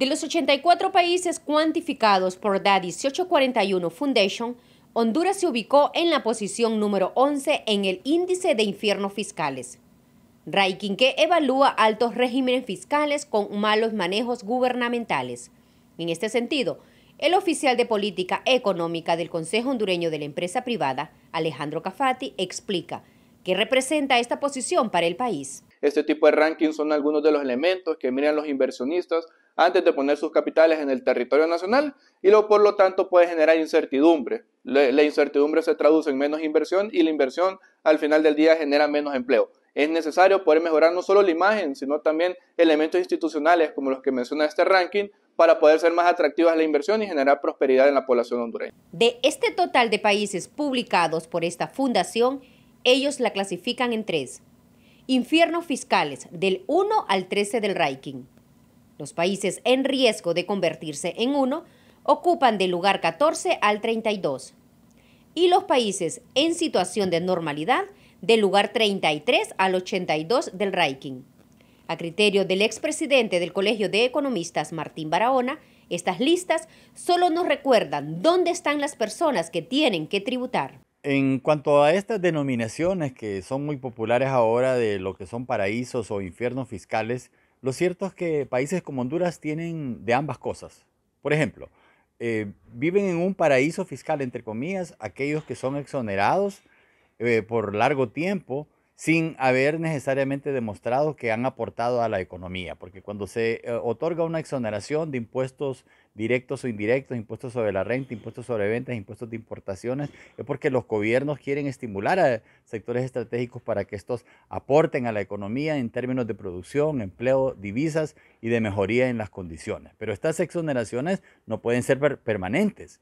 De los 84 países cuantificados por la 1841 Foundation, Honduras se ubicó en la posición número 11 en el índice de infiernos fiscales. que evalúa altos regímenes fiscales con malos manejos gubernamentales. En este sentido, el oficial de política económica del Consejo Hondureño de la Empresa Privada, Alejandro Cafati, explica qué representa esta posición para el país. Este tipo de rankings son algunos de los elementos que miran los inversionistas antes de poner sus capitales en el territorio nacional y lo, por lo tanto puede generar incertidumbre. La, incertidumbre se traduce en menos inversión y la inversión al final del día genera menos empleo. Es necesario poder mejorar no solo la imagen, sino también elementos institucionales como los que menciona este ranking para poder ser más atractivas la inversión y generar prosperidad en la población hondureña. De este total de países publicados por esta fundación, ellos la clasifican en tres. Infiernos fiscales del 1 al 13 del ranking. Los países en riesgo de convertirse en uno ocupan del lugar 14 al 32 y los países en situación de normalidad del lugar 33 al 82 del ranking. A criterio del expresidente del Colegio de Economistas, Martín Barahona, estas listas solo nos recuerdan dónde están las personas que tienen que tributar. En cuanto a estas denominaciones que son muy populares ahora de lo que son paraísos o infiernos fiscales, lo cierto es que países como Honduras tienen de ambas cosas. Por ejemplo, eh, viven en un paraíso fiscal, entre comillas, aquellos que son exonerados eh, por largo tiempo sin haber necesariamente demostrado que han aportado a la economía, porque cuando se eh, otorga una exoneración de impuestos directos o indirectos, impuestos sobre la renta, impuestos sobre ventas, impuestos de importaciones, es porque los gobiernos quieren estimular a sectores estratégicos para que estos aporten a la economía en términos de producción, empleo, divisas y de mejoría en las condiciones. Pero estas exoneraciones no pueden ser permanentes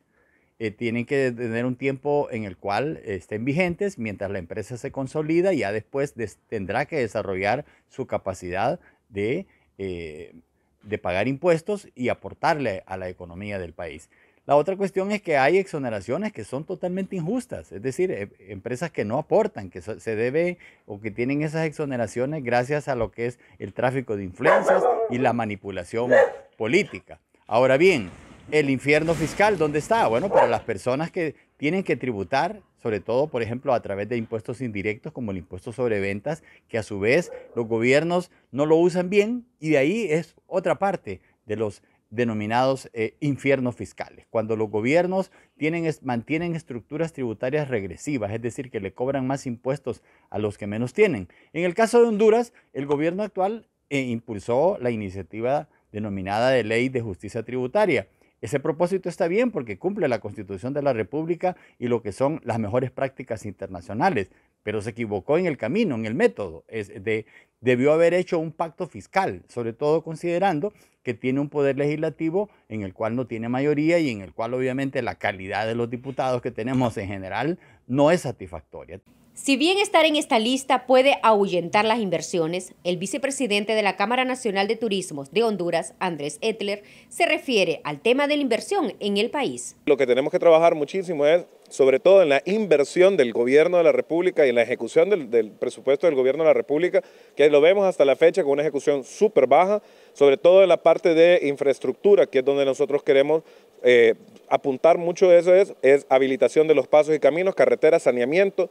eh, tienen que tener un tiempo en el cual estén vigentes mientras la empresa se consolida y ya después tendrá que desarrollar su capacidad de, eh, de pagar impuestos y aportarle a la economía del país. La otra cuestión es que hay exoneraciones que son totalmente injustas, es decir, em, empresas que no aportan, que se debe o que tienen esas exoneraciones gracias a lo que es el tráfico de influencias y la manipulación política. Ahora bien, el infierno fiscal, ¿dónde está? Bueno, para las personas que tienen que tributar, sobre todo, por ejemplo, a través de impuestos indirectos como el impuesto sobre ventas, que a su vez los gobiernos no lo usan bien y de ahí es otra parte de los denominados eh, infiernos fiscales, cuando los gobiernos tienen, mantienen estructuras tributarias regresivas, es decir, que le cobran más impuestos a los que menos tienen. En el caso de Honduras, el gobierno actual eh, impulsó la iniciativa denominada de Ley de Justicia Tributaria, ese propósito está bien porque cumple la Constitución de la República y lo que son las mejores prácticas internacionales, pero se equivocó en el camino, en el método de, debió haber hecho un pacto fiscal, sobre todo considerando que tiene un poder legislativo en el cual no tiene mayoría y en el cual obviamente la calidad de los diputados que tenemos en general no es satisfactoria. Si bien estar en esta lista puede ahuyentar las inversiones, el vicepresidente de la Cámara Nacional de Turismos de Honduras, Andrés Etler, se refiere al tema de la inversión en el país. Lo que tenemos que trabajar muchísimo es sobre todo en la inversión del gobierno de la República y en la ejecución del, presupuesto del gobierno de la República, que lo vemos hasta la fecha con una ejecución súper baja, sobre todo en la parte de infraestructura, que es donde nosotros queremos eh, apuntar mucho de eso, es, es habilitación de los pasos y caminos, carreteras, saneamiento.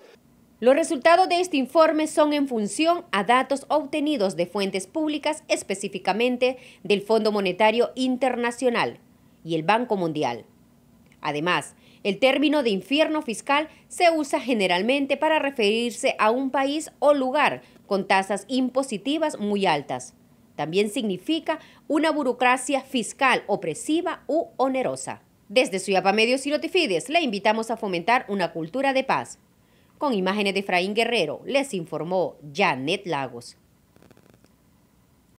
Los resultados de este informe son en función a datos obtenidos de fuentes públicas, específicamente del Fondo Monetario Internacional y el Banco Mundial. Además, el término de infierno fiscal se usa generalmente para referirse a un país o lugar con tasas impositivas muy altas. También significa una burocracia fiscal opresiva u onerosa. Desde Suyapa Medios y Notifides le invitamos a fomentar una cultura de paz. Con imágenes de Efraín Guerrero, les informó Janet Lagos.